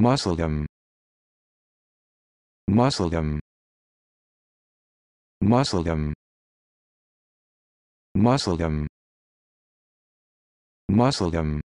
Muslim Muslim Muslim Muslim Muslim